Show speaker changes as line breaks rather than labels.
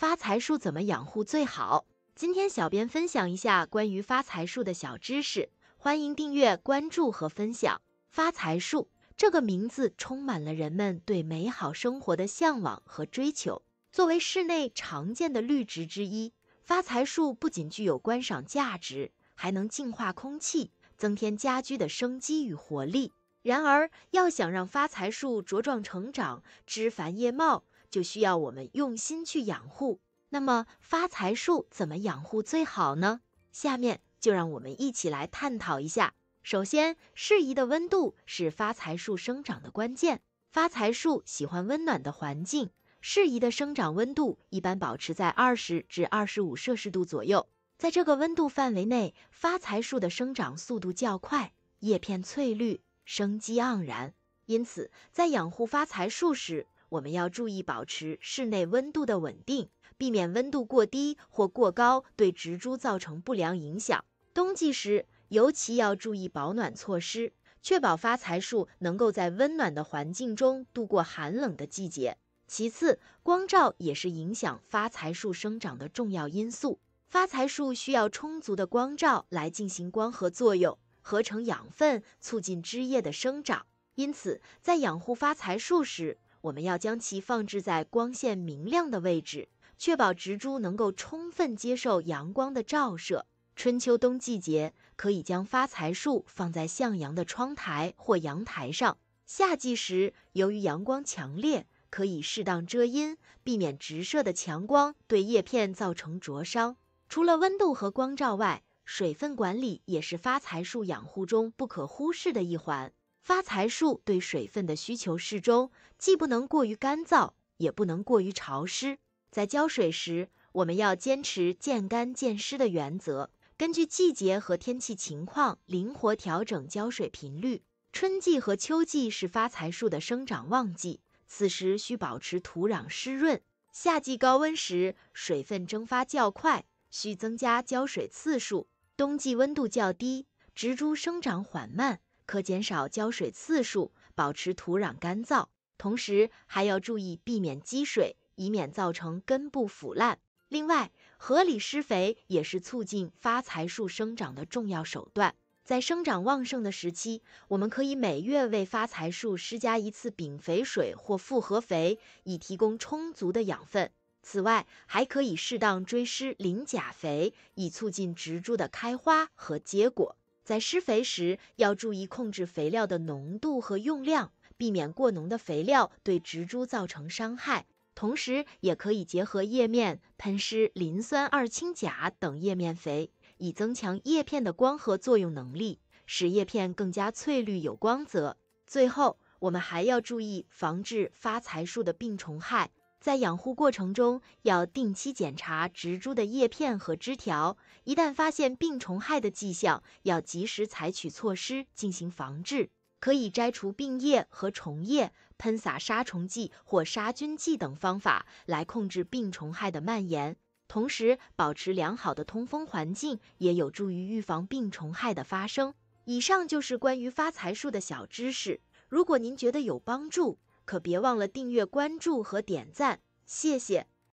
发财树怎么养护最好？今天小编分享一下关于发财树的小知识，欢迎订阅、关注和分享。发财树这个名字充满了人们对美好生活的向往和追求。作为室内常见的绿植之一，发财树不仅具有观赏价值，还能净化空气，增添家居的生机与活力。然而，要想让发财树茁壮成长、枝繁叶茂，就需要我们用心去养护。那么发财树怎么养护最好呢？下面就让我们一起来探讨一下。首先，适宜的温度是发财树生长的关键。发财树喜欢温暖的环境，适宜的生长温度一般保持在二十至二十五摄氏度左右。在这个温度范围内，发财树的生长速度较快，叶片翠绿，生机盎然。因此，在养护发财树时，我们要注意保持室内温度的稳定，避免温度过低或过高对植株造成不良影响。冬季时尤其要注意保暖措施，确保发财树能够在温暖的环境中度过寒冷的季节。其次，光照也是影响发财树生长的重要因素。发财树需要充足的光照来进行光合作用，合成养分，促进枝叶的生长。因此，在养护发财树时，我们要将其放置在光线明亮的位置，确保植株能够充分接受阳光的照射。春秋冬季节可以将发财树放在向阳的窗台或阳台上，夏季时由于阳光强烈，可以适当遮阴，避免直射的强光对叶片造成灼伤。除了温度和光照外，水分管理也是发财树养护中不可忽视的一环。发财树对水分的需求适中，既不能过于干燥，也不能过于潮湿。在浇水时，我们要坚持见干见湿的原则，根据季节和天气情况灵活调整浇水频率。春季和秋季是发财树的生长旺季，此时需保持土壤湿润；夏季高温时，水分蒸发较快，需增加浇水次数；冬季温度较低，植株生长缓慢。可减少浇水次数，保持土壤干燥，同时还要注意避免积水，以免造成根部腐烂。另外，合理施肥也是促进发财树生长的重要手段。在生长旺盛的时期，我们可以每月为发财树施加一次丙肥水或复合肥，以提供充足的养分。此外，还可以适当追施磷钾肥，以促进植株的开花和结果。在施肥时，要注意控制肥料的浓度和用量，避免过浓的肥料对植株造成伤害。同时，也可以结合叶面喷施磷酸二氢钾等叶面肥，以增强叶片的光合作用能力，使叶片更加翠绿有光泽。最后，我们还要注意防治发财树的病虫害。在养护过程中，要定期检查植株的叶片和枝条，一旦发现病虫害的迹象，要及时采取措施进行防治。可以摘除病叶和虫叶，喷洒杀虫剂或杀菌剂等方法来控制病虫害的蔓延。同时，保持良好的通风环境也有助于预防病虫害的发生。以上就是关于发财树的小知识。如果您觉得有帮助，可别忘了订阅、关注和点赞，谢谢。